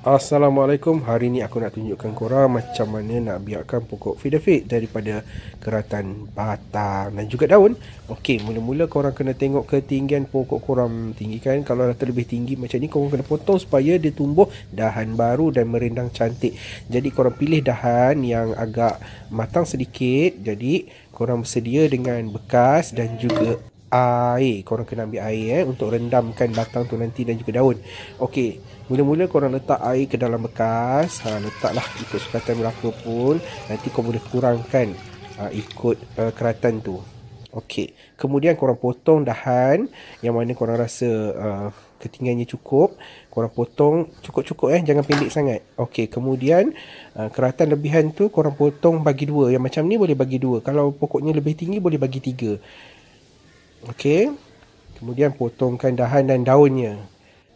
Assalamualaikum Hari ni aku nak tunjukkan korang Macam mana nak biarkan pokok fidafit Daripada keratan batang dan juga daun Okey, mula-mula korang kena tengok ketinggian pokok korang tinggikan Kalau dah terlebih tinggi macam ni Korang kena potong supaya dia tumbuh dahan baru dan merindang cantik Jadi korang pilih dahan yang agak matang sedikit Jadi korang bersedia dengan bekas dan juga air korang kena ambil air eh untuk rendamkan batang tu nanti dan juga daun okey mula-mula korang letak air ke dalam bekas ha letaklah ikut sukatan berapa pun nanti korang boleh kurangkan ha, ikut uh, keratan tu okey kemudian korang potong dahan yang mana korang rasa uh, ketinggiannya cukup korang potong cukup-cukup eh jangan pendek sangat okey kemudian uh, keratan lebihan tu korang potong bagi dua yang macam ni boleh bagi dua kalau pokoknya lebih tinggi boleh bagi tiga Okey. Kemudian potongkan dahan dan daunnya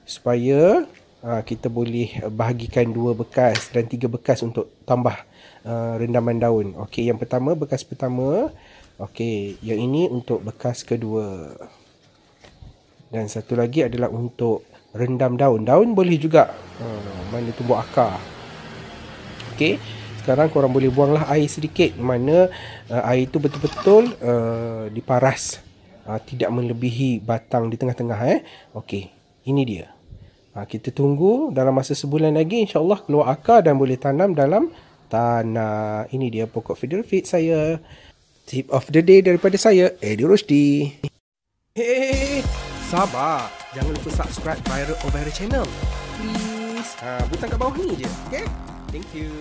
supaya uh, kita boleh bahagikan dua bekas dan tiga bekas untuk tambah uh, rendaman daun. Okey, yang pertama bekas pertama. Okey, yang ini untuk bekas kedua. Dan satu lagi adalah untuk rendam daun. Daun boleh juga uh, mana tumbuh akar. Okey. Sekarang korang boleh buanglah air sedikit mana uh, air itu betul-betul uh, diparas uh, tidak melebihi batang di tengah-tengah eh. Okey, ini dia. Ha, kita tunggu dalam masa sebulan lagi insyaAllah keluar akar dan boleh tanam dalam tanah. Ini dia pokok feeder fit saya. Tip of the day daripada saya, Eddie Rushdi. Hey, sabar. Jangan lupa subscribe Viral Over Channel. Please. Ha, butang kat bawah ni je. Okay? Thank you.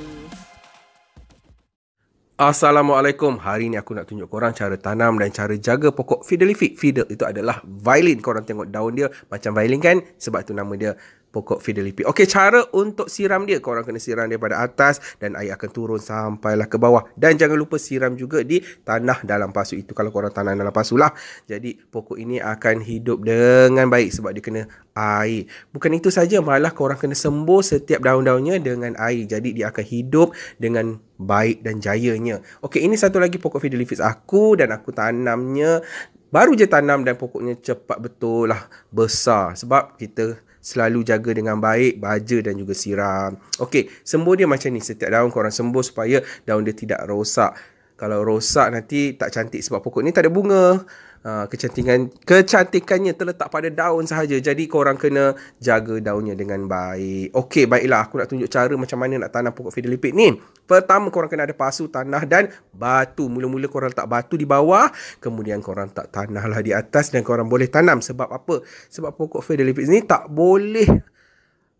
Assalamualaikum. Hari ni aku nak tunjuk korang cara tanam dan cara jaga pokok Fidelific. Fidel itu adalah violin. Korang tengok daun dia macam violin kan? Sebab tu nama dia pokok fidelity. Okey, cara untuk siram dia, korang kena siram dia pada atas dan air akan turun sampailah ke bawah. Dan jangan lupa siram juga di tanah dalam pasu itu kalau korang tanah dalam pasu lah. Jadi, pokok ini akan hidup dengan baik sebab dia kena air. Bukan itu saja, malah korang kena sembuh setiap daun-daunnya dengan air. Jadi, dia akan hidup dengan baik dan jayanya. Okey, ini satu lagi pokok fidelifis aku dan aku tanamnya. Baru je tanam dan pokoknya cepat betul lah besar. Sebab kita selalu jaga dengan baik baja dan juga siram. Okey, sembur dia macam ni. Setiap daun korang sembuh supaya daun dia tidak rosak. Kalau rosak nanti tak cantik sebab pokok ni tak ada bunga. Ha, kecantikan kecantikannya terletak pada daun sahaja. Jadi korang kena jaga daunnya dengan baik. Okey, baiklah aku nak tunjuk cara macam mana nak tanam pokok fidelipid ni. Pertama korang kena ada pasu tanah dan batu. Mula-mula korang letak batu di bawah, kemudian korang tak tanahlah di atas dan korang boleh tanam sebab apa? Sebab pokok fidelipid ni tak boleh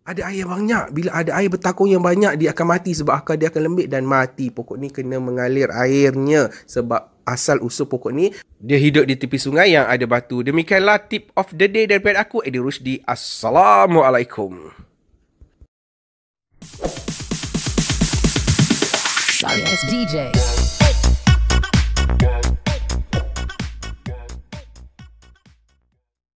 ada air banyak bila ada air bertakung yang banyak dia akan mati sebab akar dia akan lembik dan mati pokok ni kena mengalir airnya sebab asal usul pokok ni dia hidup di tepi sungai yang ada batu demikianlah tip of the day daripada aku Edi Rushdi Assalamualaikum Sorry, it's